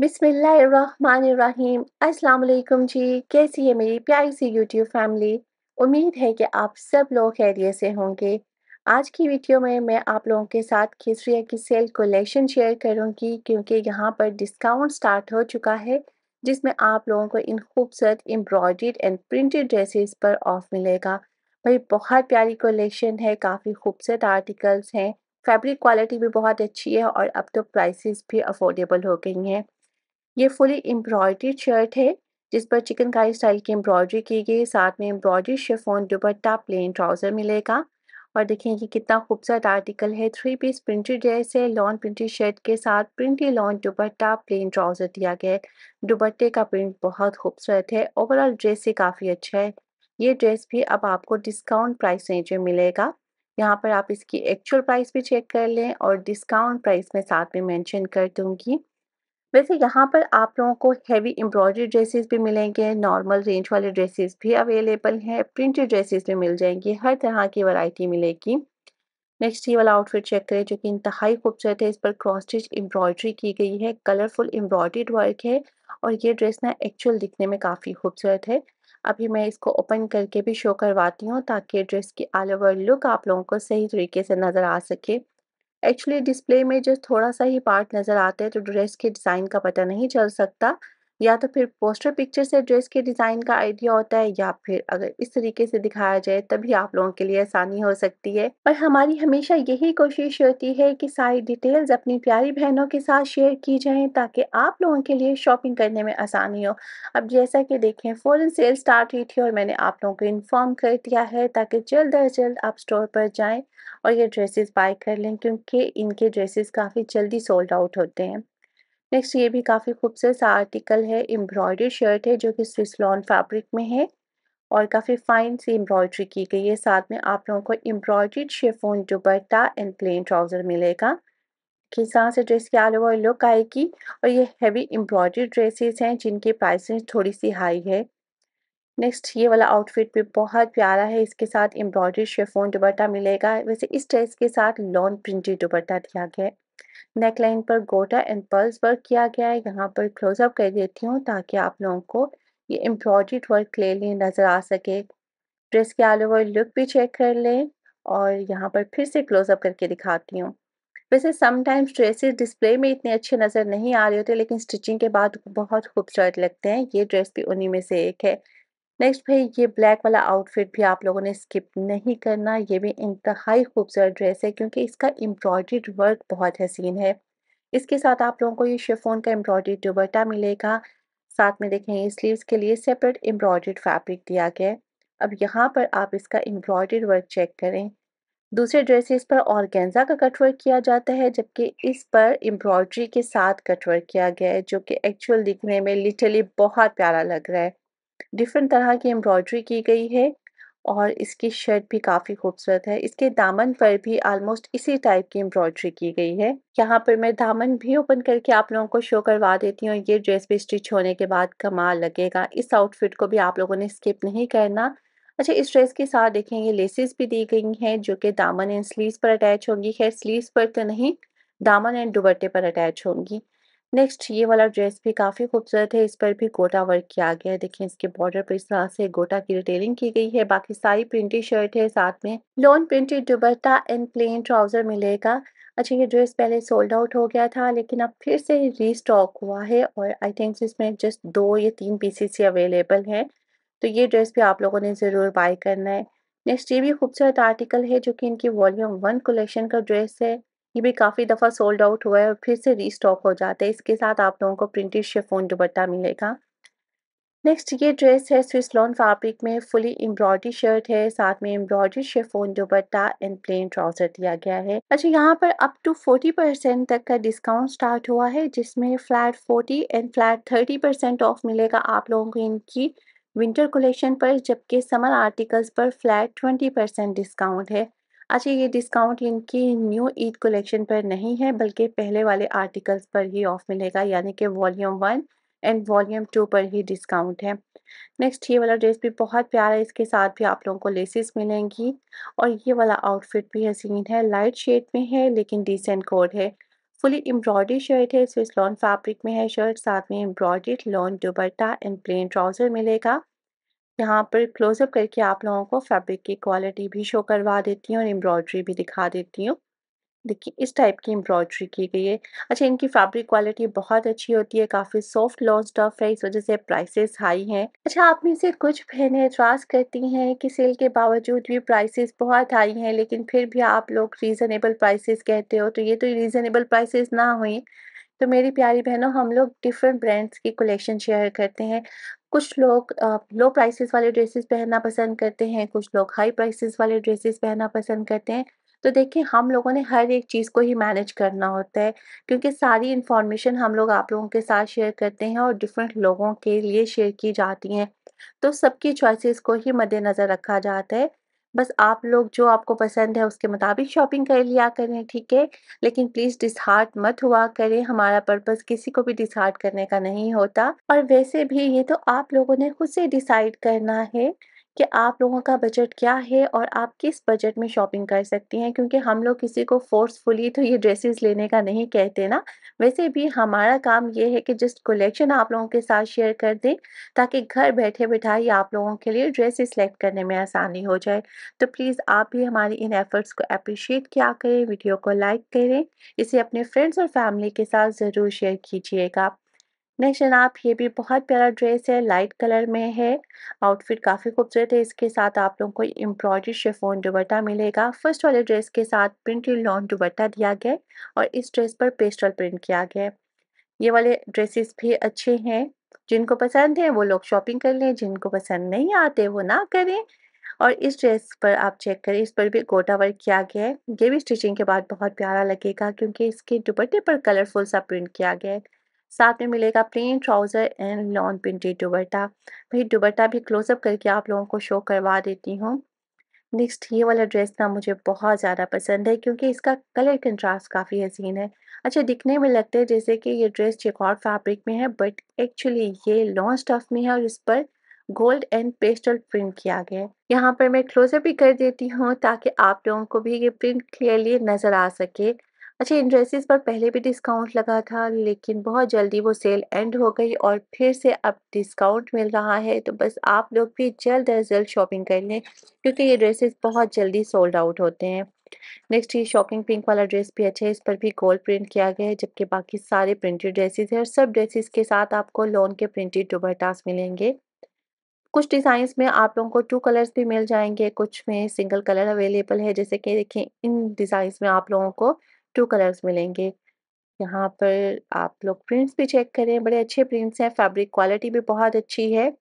बिसमीम अस्सलाम जी कैसी है मेरी प्यारी सी यूट्यूब फैमिली उम्मीद है कि आप सब लोग खैरियत से होंगे आज की वीडियो में मैं आप लोगों के साथ खेसरिया की सेल कलेक्शन शेयर करूंगी क्योंकि यहाँ पर डिस्काउंट स्टार्ट हो चुका है जिसमें आप लोगों को इन खूबसूरत एम्ब्रॉयड एंड प्रिंटेड ड्रेसेस पर ऑफ मिलेगा भाई बहुत प्यारी कलेक्शन है काफ़ी खूबसूरत आर्टिकल्स हैं फैब्रिक क्वालिटी भी बहुत अच्छी है और अब तो प्राइसेस भी अफोर्डेबल हो गई हैं ये फुली एम्ब्रॉयड्रीड शर्ट है जिस पर चिकनकारी स्टाइल की एम्ब्रॉयडरी की गई साथ में embroidery chiffon dupatta plain trouser मिलेगा और देखें ये कितना खूबसूरत आर्टिकल है थ्री पीस प्रिंटेड ड्रेस है लॉन प्रिंटेड शर्ट के साथ printed lawn dupatta plain trouser दिया गया है दुपट्टे का प्रिंट बहुत खूबसूरत है ओवरऑल ड्रेस ही काफ़ी अच्छा है ये ड्रेस भी अब आपको डिस्काउंट प्राइस रेंज में मिलेगा यहाँ पर आप इसकी एक्चुअल प्राइस भी चेक कर लें और डिस्काउंट प्राइस में साथ में मेंशन कर दूंगी वैसे यहाँ पर आप लोगों को हैवी एम्ब्रॉयडरी ड्रेसेस भी मिलेंगे नॉर्मल रेंज वाले ड्रेसेस भी अवेलेबल हैं प्रिंटेड ड्रेसेस भी मिल जाएंगी हर तरह की वैरायटी मिलेगी नेक्स्ट ये वाला आउटफिट चेक करें जो कि इंतहाई खूबसूरत है इस पर क्रॉस स्टिच एम्ब्रॉयडरी की गई है कलरफुल एम्ब्रॉयड वर्क है और ये ड्रेस ना एक्चुअल दिखने में काफ़ी खूबसूरत है अभी मैं इसको ओपन करके भी शो करवाती हूँ ताकि ड्रेस की ऑल ओवर लुक आप लोगों को सही तरीके से नज़र आ सके एक्चुअली डिस्प्ले में जो थोड़ा सा ही पार्ट नज़र आता है तो ड्रेस के डिज़ाइन का पता नहीं चल सकता या तो फिर पोस्टर पिक्चर से ड्रेस के डिज़ाइन का आइडिया होता है या फिर अगर इस तरीके से दिखाया जाए तभी आप लोगों के लिए आसानी हो सकती है पर हमारी हमेशा यही कोशिश होती है कि सारी डिटेल्स अपनी प्यारी बहनों के साथ शेयर की जाए ताकि आप लोगों के लिए शॉपिंग करने में आसानी हो अब जैसा कि देखें फ़ौरन सेल स्टार्ट हुई थी और मैंने आप लोगों को इन्फॉर्म कर दिया है ताकि जल्द अज जल्द आप स्टोर पर जाएँ और ये ड्रेसेस बाय कर लें क्योंकि इनके ड्रेसेस काफ़ी जल्दी सोल्ड आउट होते हैं नेक्स्ट ये भी काफ़ी खूबसूरत सा आर्टिकल है एम्ब्रॉयडरी शर्ट है जो कि स्विसलॉन फैब्रिक में है और काफ़ी फाइन सी एम्ब्रॉयडरी की गई है साथ में आप लोगों को embroidered chiffon dupatta and plain trouser मिलेगा कि तरह से ड्रेस की आलोवर लुक आएगी और ये हैवी एम्ब्रॉयडरी ड्रेसेस हैं जिनकी प्राइस थोड़ी सी हाई है नेक्स्ट ये वाला आउटफिट भी बहुत प्यारा है इसके साथ एम्ब्रॉयडरी शेफोन दुबट्टा मिलेगा वैसे इस ड्रेस के साथ लॉन्ग प्रिंटेड दुबट्टा दिया गया है नेकलाइन पर गोटा एंड पर्ल्स वर्क किया गया है यहाँ पर क्लोजअप कर देती हूँ ताकि आप लोगों को ये एम्ब्रॉयडरी वर्क ले लें नज़र आ सके ड्रेस के ऑल ओवर लुक भी चेक कर लें और यहाँ पर फिर से क्लोजअप करके दिखाती हूँ वैसे समटाइम्स ड्रेसेस डिस्प्ले में इतने अच्छे नज़र नहीं आ रहे होते लेकिन स्टिचिंग के बाद बहुत खूबसूरत लगते हैं ये ड्रेस भी उन्हीं में से एक है नेक्स्ट भाई ये ब्लैक वाला आउटफिट भी आप लोगों ने स्किप नहीं करना ये भी इंतहाई खूबसूरत ड्रेस है क्योंकि इसका एम्ब्रॉयड्रीड वर्क बहुत हसीन है इसके साथ आप लोगों को ये शेफोन का एम्ब्रॉयड्री दुबट्टा मिलेगा साथ में देखें ये स्लीव्स के लिए सेपरेट एम्ब्रॉयड्रीड फैब्रिक दिया गया है अब यहाँ पर आप इसका एम्ब्रॉयड्रीड वर्क चेक करें दूसरे ड्रेसेस पर ऑर्गेंजा का कटवर्क किया जाता है जबकि इस पर एम्ब्रॉयड्री के साथ कटवर्क किया गया है जो कि एक्चुअल दिखने में लिटरली बहुत प्यारा लग रहा है डिफरेंट तरह की एम्ब्रॉयडरी की गई है और इसकी शर्ट भी काफ़ी खूबसूरत है इसके दामन पर भी आलमोस्ट इसी टाइप की एम्ब्रॉयडरी की गई है यहाँ पर मैं दामन भी ओपन करके आप लोगों को शो करवा देती हूँ ये ड्रेस भी स्टिच होने के बाद कमाल लगेगा इस आउटफिट को भी आप लोगों ने स्किप नहीं करना अच्छा इस ड्रेस के साथ देखेंगे लेसेस भी दी गई हैं जो कि दामन एंड स्लीव पर अटैच होंगी खैर स्लीव पर तो नहीं दामन एंड दुबट्टे पर अटैच होंगी नेक्स्ट ये वाला ड्रेस भी काफ़ी खूबसूरत है इस पर भी गोटा वर्क किया गया है देखिए इसके बॉर्डर पर इस तरह से गोटा की रिटेलिंग की गई है बाकी सारी प्रिंटेड शर्ट है साथ में lawn printed dupatta and plain trouser मिलेगा अच्छा ये ड्रेस पहले सोल्ड आउट हो गया था लेकिन अब फिर से रीस्टॉक हुआ है और आई थिंक इसमें जस्ट दो या तीन पीसीस ही अवेलेबल हैं तो ये ड्रेस भी आप लोगों ने ज़रूर बाई करना है नेक्स्ट ये भी खूबसूरत आर्टिकल है जो कि इनकी वॉल्यूम वन कलेक्शन का ड्रेस है ये भी काफ़ी दफ़ा सोल्ड आउट हुआ है और फिर से रीस्टॉक हो जाता है इसके साथ आप लोगों को प्रिंटेड शेफोन दुबट्टा मिलेगा नेक्स्ट ये ड्रेस है स्विस लॉन फैब्रिक में फुली एम्ब्रॉयडरी शर्ट है साथ में embroidery chiffon dupatta and plain trouser दिया गया है अच्छा यहाँ पर अप टू 40 परसेंट तक का डिस्काउंट स्टार्ट हुआ है जिसमें flat 40 and flat 30 percent off मिलेगा आप लोगों को इनकी विंटर कलेक्शन पर जबकि समर आर्टिकल्स पर फ्लैट ट्वेंटी परसेंट डिस्काउंट है अच्छा ये डिस्काउंट इनकी न्यू ईद कलेक्शन पर नहीं है बल्कि पहले वाले आर्टिकल्स पर ही ऑफ मिलेगा यानी कि volume one and volume two पर ही डिस्काउंट है नेक्स्ट ये वाला ड्रेस भी बहुत प्यारा है इसके साथ भी आप लोगों को लेसेस मिलेंगी और ये वाला आउटफिट भी हसीन है लाइट शेड में है लेकिन डिसेंट कोड है फुली एम्ब्रॉयडरी शर्ट है स्विस लॉन फैब्रिक में है शर्ट साथ में embroidered lawn dupatta and plain trouser मिलेगा यहाँ पर क्लोज़अप करके आप लोगों को फैब्रिक की क्वालिटी भी शो करवा देती हूँ और एम्ब्रॉयड्री भी दिखा देती हूँ देखिए इस टाइप की एम्ब्रॉयड्री की गई है अच्छा इनकी फैब्रिक क्वालिटी बहुत अच्छी होती है काफ़ी सॉफ्ट लॉन्ग स्टफ है इस वजह से प्राइसेस हाई हैं अच्छा आप में से कुछ बहनें एतराज़ करती हैं कि सेल के बावजूद भी प्राइसेस बहुत हाई हैं लेकिन फिर भी आप लोग रीज़नेबल प्राइसेस कहते हो तो ये तो रीज़नेबल प्राइसेस ना हुई तो मेरी प्यारी बहनों हम लोग डिफरेंट ब्रांड्स की कलेक्शन शेयर करते हैं कुछ लोग लो प्राइसेस वाले ड्रेसेस पहनना पसंद करते हैं कुछ लोग हाई प्राइसेस वाले ड्रेसेस पहनना पसंद करते हैं तो देखिए हम लोगों ने हर एक चीज़ को ही मैनेज करना होता है क्योंकि सारी इन्फॉर्मेशन हम लोग आप लोगों के साथ शेयर करते हैं और डिफरेंट लोगों के लिए शेयर की जाती हैं तो सबकी चॉइसेस को ही मद्देनज़र रखा जाता है बस आप लोग जो आपको पसंद है उसके मुताबिक शॉपिंग कर लिया करें ठीक है लेकिन प्लीज़ डिसहार्ट मत हुआ करें हमारा पर्पज़ किसी को भी डिसहार्ट करने का नहीं होता और वैसे भी ये तो आप लोगों ने खुद से डिसाइड करना है कि आप लोगों का बजट क्या है और आप किस बजट में शॉपिंग कर सकती हैं क्योंकि हम लोग किसी को फोर्सफुली तो ये ड्रेसेस लेने का नहीं कहते ना वैसे भी हमारा काम ये है कि जस्ट कलेक्शन आप लोगों के साथ शेयर कर दें ताकि घर बैठे बैठा ही आप लोगों के लिए ड्रेसेस सेलेक्ट करने में आसानी हो जाए तो प्लीज़ आप भी हमारी इन एफ़र्ट्स को अप्रिशिएट किया करें वीडियो को लाइक करें इसे अपने फ्रेंड्स और फैमिली के साथ ज़रूर शेयर कीजिएगा नेक्स्ट आप ये भी बहुत प्यारा ड्रेस है लाइट कलर में है आउटफिट काफ़ी खूबसूरत है इसके साथ आप लोगों को एम्ब्रॉयडरी शेफोन दुबट्टा मिलेगा फर्स्ट वाले ड्रेस के साथ प्रिंटेड लॉन्ग दुबट्टा दिया गया और इस ड्रेस पर पेस्टल प्रिंट किया गया ये वाले ड्रेसेस भी अच्छे हैं जिनको पसंद है वो लोग शॉपिंग कर लें जिनको पसंद नहीं आते वो ना करें और इस ड्रेस पर आप चेक करें इस पर भी गोटा वर्क किया गया है ये भी स्टिचिंग के बाद बहुत प्यारा लगेगा क्योंकि इसके दुपट्टे पर कलरफुल सा प्रिंट किया गया है साथ में मिलेगा plain trouser and lawn printed dupatta भाई दुबट्टा भी क्लोजअप करके आप लोगों को शो करवा देती हूँ नेक्स्ट ये वाला ड्रेस ना मुझे बहुत ज़्यादा पसंद है क्योंकि इसका कलर कंट्रास्ट काफ़ी हसीन है अच्छा दिखने में लगता है जैसे कि ये ड्रेस और फैब्रिक में है बट एक्चुअली ये लॉन्ग स्टफ में है और इस पर गोल्ड एंड पेस्टल प्रिंट किया गया है यहाँ पर मैं क्लोजअप भी कर देती हूँ ताकि आप लोगों को भी ये प्रिंट क्लियरली नज़र आ सके अच्छा इन ड्रेसेस पर पहले भी डिस्काउंट लगा था लेकिन बहुत जल्दी वो सेल एंड हो गई और फिर से अब डिस्काउंट मिल रहा है तो बस आप लोग भी जल्द अज जल्द शॉपिंग कर लें क्योंकि ये ड्रेसेस बहुत जल्दी सोल्ड आउट होते हैं नेक्स्ट ये शॉकिंग पिंक वाला ड्रेस भी अच्छा है इस पर भी गोल्ड प्रिंट किया गया है जबकि बाकी सारे प्रिंटेड ड्रेसेस हैं और सब ड्रेसेस के साथ आपको लोन के प्रिंटेड दुबट्टास मिलेंगे कुछ डिज़ाइंस में आप लोगों को टू कलर्स भी मिल जाएंगे कुछ में सिंगल कलर अवेलेबल है जैसे कि देखिए इन डिज़ाइंस में आप लोगों को टू कलर्स मिलेंगे यहाँ पर आप लोग प्रिंट्स भी चेक करें बड़े अच्छे प्रिंट्स हैं फैब्रिक क्वालिटी भी बहुत अच्छी है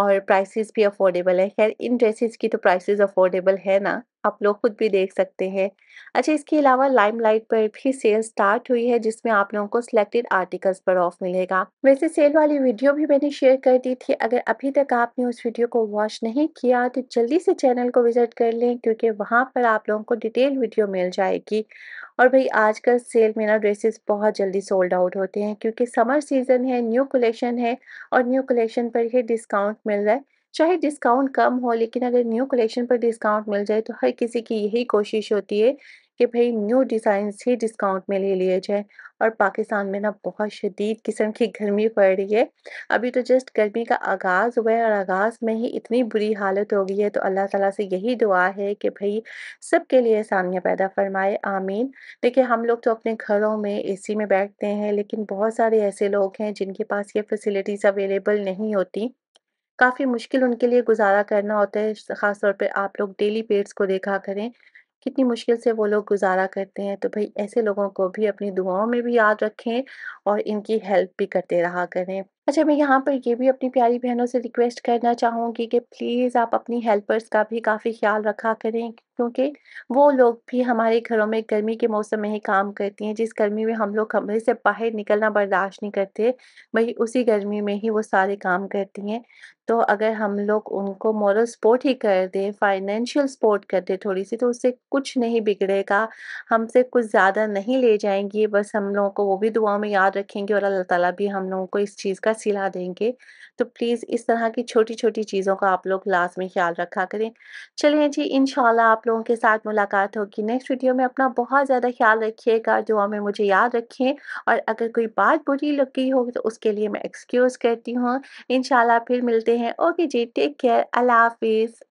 और प्राइसेस भी अफोर्डेबल है खैर इन ड्रेसेस की तो प्राइसेस अफोर्डेबल है ना आप लोग खुद भी देख सकते हैं अच्छा इसके अलावा लाइमलाइट पर भी सेल स्टार्ट हुई है जिसमें आप लोगों को सिलेक्टेड आर्टिकल्स पर ऑफ मिलेगा वैसे सेल वाली वीडियो भी मैंने शेयर कर दी थी अगर अभी तक आपने उस वीडियो को वॉच नहीं किया तो जल्दी से चैनल को विजिट कर लें क्योंकि वहाँ पर आप लोगों को डिटेल वीडियो मिल जाएगी और भाई आजकल सेल में ना ड्रेसेस बहुत जल्दी सोल्ड आउट होते हैं क्योंकि समर सीज़न है न्यू कलेक्शन है और न्यू कलेक्शन पर ही डिस्काउंट मिल रहा है चाहे डिस्काउंट कम हो लेकिन अगर न्यू कलेक्शन पर डिस्काउंट मिल जाए तो हर किसी की यही कोशिश होती है कि भाई न्यू डिज़ाइन ही डिस्काउंट में ले लिया जाए और पाकिस्तान में ना बहुत शदीद किस्म की गर्मी पड़ रही है अभी तो जस्ट गर्मी का आगाज़ हुआ है और आगाज़ में ही इतनी बुरी हालत हो गई है तो अल्लाह ताला से यही दुआ है कि भाई सब के लिए आसानियाँ पैदा फरमाए आमीन देखिए हम लोग तो अपने घरों में एसी में बैठते हैं लेकिन बहुत सारे ऐसे लोग हैं जिनके पास ये फैसिलिटीज़ अवेलेबल नहीं होती काफ़ी मुश्किल उनके लिए गुज़ारा करना होता है ख़ास तौर आप लोग डेली पेड्स को देखा करें कितनी मुश्किल से वो लोग गुजारा करते हैं तो भाई ऐसे लोगों को भी अपनी दुआओं में भी याद रखें और इनकी हेल्प भी करते रहा करें अच्छा मैं यहाँ पर ये भी अपनी प्यारी बहनों से रिक्वेस्ट करना चाहूँगी कि प्लीज़ आप अपनी हेल्पर्स का भी काफ़ी ख्याल रखा करें क्योंकि वो लोग भी हमारे घरों में गर्मी के मौसम में ही काम करती हैं जिस गर्मी में हम लोग कमरे से बाहर निकलना बर्दाश्त नहीं करते भाई उसी गर्मी में ही वो सारे काम करती हैं तो अगर हम लोग उनको मॉरल सपोर्ट ही कर दें फाइनेंशियल सपोर्ट कर दें थोड़ी सी तो उससे कुछ नहीं बिगड़ेगा हमसे कुछ ज़्यादा नहीं ले जाएंगी बस हम लोगों को वो भी दुआ में याद रखेंगे और अल्लाह ताली भी हम लोगों को इस चीज़ का का सिला देंगे तो प्लीज़ इस तरह की छोटी छोटी चीज़ों का आप लोग में ख्याल रखा करें चलिए जी इन आप लोगों के साथ मुलाकात होगी नेक्स्ट वीडियो में अपना बहुत ज़्यादा ख्याल रखिएगा जो हमें मुझे याद रखें और अगर कोई बात बुरी लग गई हो तो उसके लिए मैं एक्सक्यूज़ करती हूँ इन फिर मिलते हैं ओके जी टेक केयर अल्लाह हाफिज़